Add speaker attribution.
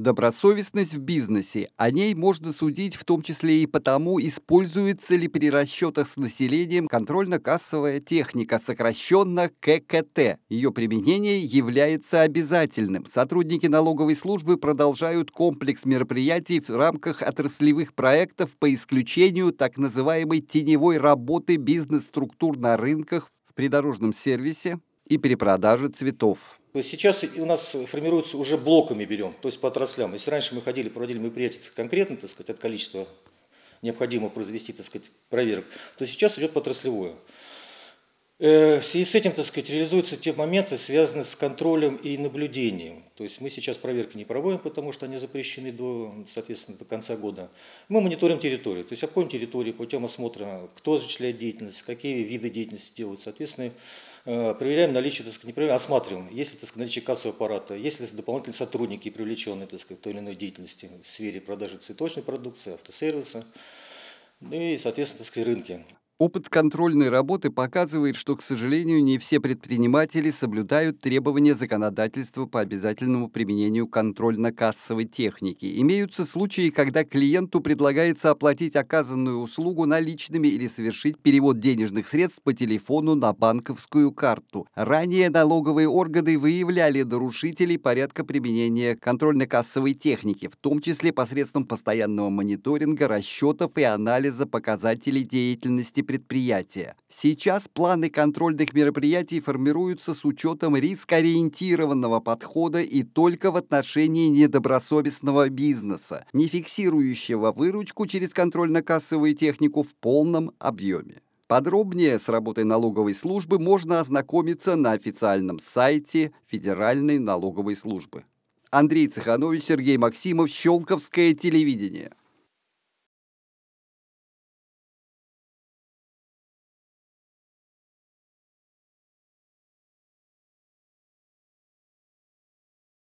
Speaker 1: Добросовестность в бизнесе, о ней можно судить в том числе и потому, используется ли при расчетах с населением контрольно-кассовая техника, сокращенно ККТ. Ее применение является обязательным. Сотрудники налоговой службы продолжают комплекс мероприятий в рамках отраслевых проектов по исключению так называемой теневой работы бизнес-структур на рынках в придорожном сервисе, и перепродажи цветов.
Speaker 2: Сейчас у нас формируется уже блоками берем, то есть по отраслям. Если раньше мы ходили, проводили мероприятия конкретно, так сказать, от количества необходимо произвести, так сказать, проверок, то сейчас идет по отраслевое. Э, в связи с этим, так сказать, реализуются те моменты, связанные с контролем и наблюдением. То есть мы сейчас проверки не проводим, потому что они запрещены до, соответственно, до конца года. Мы мониторим территорию, то есть обходим территорию путем осмотра, кто осуществляет деятельность, какие виды деятельности делают. Соответственно, э, проверяем наличие, так сказать, не проверяем, а осматриваем, есть ли так сказать, наличие кассового аппарата, есть ли дополнительные сотрудники, привлеченные так сказать, к той или иной деятельности в сфере продажи цветочной продукции, автосервиса, ну и, соответственно, так сказать, рынки.
Speaker 1: Опыт контрольной работы показывает, что, к сожалению, не все предприниматели соблюдают требования законодательства по обязательному применению контрольно-кассовой техники. Имеются случаи, когда клиенту предлагается оплатить оказанную услугу наличными или совершить перевод денежных средств по телефону на банковскую карту. Ранее налоговые органы выявляли нарушителей порядка применения контрольно-кассовой техники, в том числе посредством постоянного мониторинга, расчетов и анализа показателей деятельности предприятия. Сейчас планы контрольных мероприятий формируются с учетом рискоориентированного подхода и только в отношении недобросовестного бизнеса, не фиксирующего выручку через контрольно-кассовую технику в полном объеме. Подробнее с работой налоговой службы можно ознакомиться на официальном сайте Федеральной налоговой службы. Андрей Цеханович, Сергей Максимов, Щелковское телевидение.